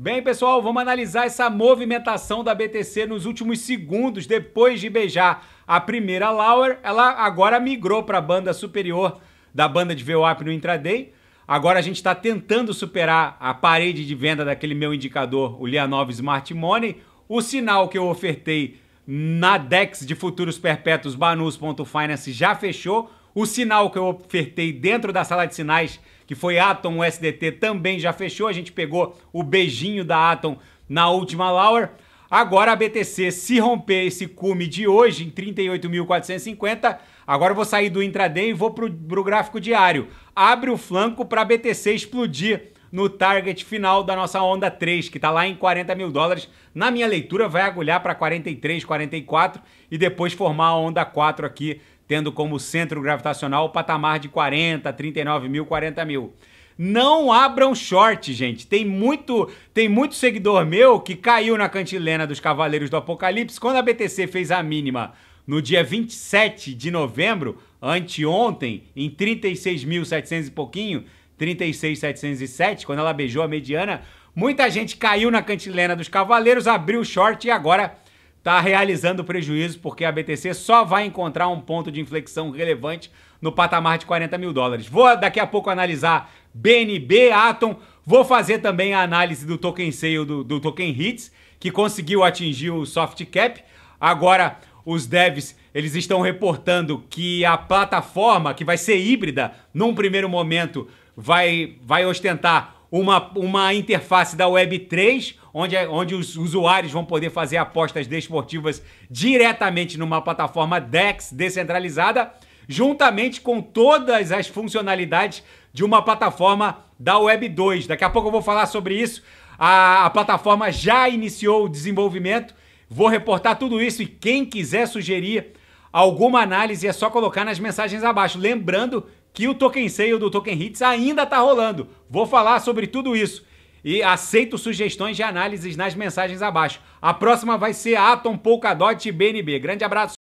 Bem, pessoal, vamos analisar essa movimentação da BTC nos últimos segundos depois de beijar a primeira Lower. Ela agora migrou para a banda superior da banda de VWAP no intraday. Agora a gente está tentando superar a parede de venda daquele meu indicador, o Lianov Smart Money. O sinal que eu ofertei na DEX de futuros perpétuos banus.finance já fechou. O sinal que eu ofertei dentro da sala de sinais, que foi Atom USDT, também já fechou. A gente pegou o beijinho da Atom na última Lower. Agora a BTC, se romper esse cume de hoje em 38.450, agora eu vou sair do intraday e vou para o gráfico diário. Abre o flanco para a BTC explodir no target final da nossa onda 3, que está lá em 40 mil dólares. Na minha leitura, vai agulhar para 43, 44 e depois formar a onda 4 aqui, tendo como centro gravitacional o patamar de 40, 39 mil, 40 mil. Não abram short, gente. Tem muito, tem muito seguidor meu que caiu na cantilena dos Cavaleiros do Apocalipse quando a BTC fez a mínima no dia 27 de novembro, anteontem, em 36.700 e pouquinho, 36.707, quando ela beijou a mediana, muita gente caiu na cantilena dos Cavaleiros, abriu short e agora está realizando prejuízo porque a BTC só vai encontrar um ponto de inflexão relevante no patamar de 40 mil dólares. Vou daqui a pouco analisar BNB, Atom, vou fazer também a análise do token sale do, do token Hits, que conseguiu atingir o soft cap. Agora os devs eles estão reportando que a plataforma, que vai ser híbrida, num primeiro momento vai, vai ostentar uma, uma interface da Web3, onde, é, onde os usuários vão poder fazer apostas desportivas diretamente numa plataforma DEX descentralizada, juntamente com todas as funcionalidades de uma plataforma da Web 2. Daqui a pouco eu vou falar sobre isso. A, a plataforma já iniciou o desenvolvimento. Vou reportar tudo isso e quem quiser sugerir alguma análise é só colocar nas mensagens abaixo. Lembrando que o token sale do Token Hits ainda está rolando. Vou falar sobre tudo isso. E aceito sugestões de análises nas mensagens abaixo. A próxima vai ser Atom Polkadot BNB. Grande abraço.